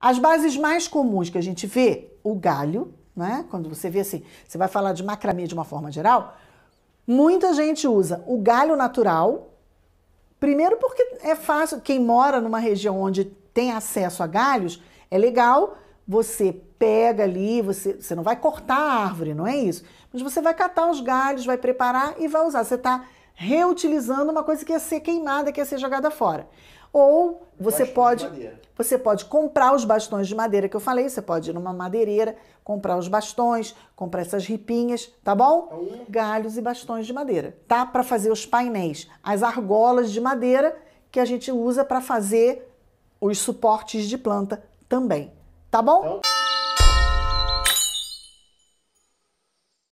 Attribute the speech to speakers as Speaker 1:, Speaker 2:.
Speaker 1: As bases mais comuns que a gente vê, o galho, né? Quando você vê assim, você vai falar de macramê de uma forma geral, muita gente usa o galho natural. Primeiro porque é fácil, quem mora numa região onde tem acesso a galhos, é legal, você pega ali, você, você não vai cortar a árvore, não é isso? Mas você vai catar os galhos, vai preparar e vai usar. Você está reutilizando uma coisa que ia ser queimada, que ia ser jogada fora. Ou você é pode. Você pode comprar os bastões de madeira que eu falei, você pode ir numa madeireira, comprar os bastões, comprar essas ripinhas, tá bom? É Galhos e bastões de madeira, tá? Para fazer os painéis, as argolas de madeira que a gente usa para fazer os suportes de planta também, tá bom? Então...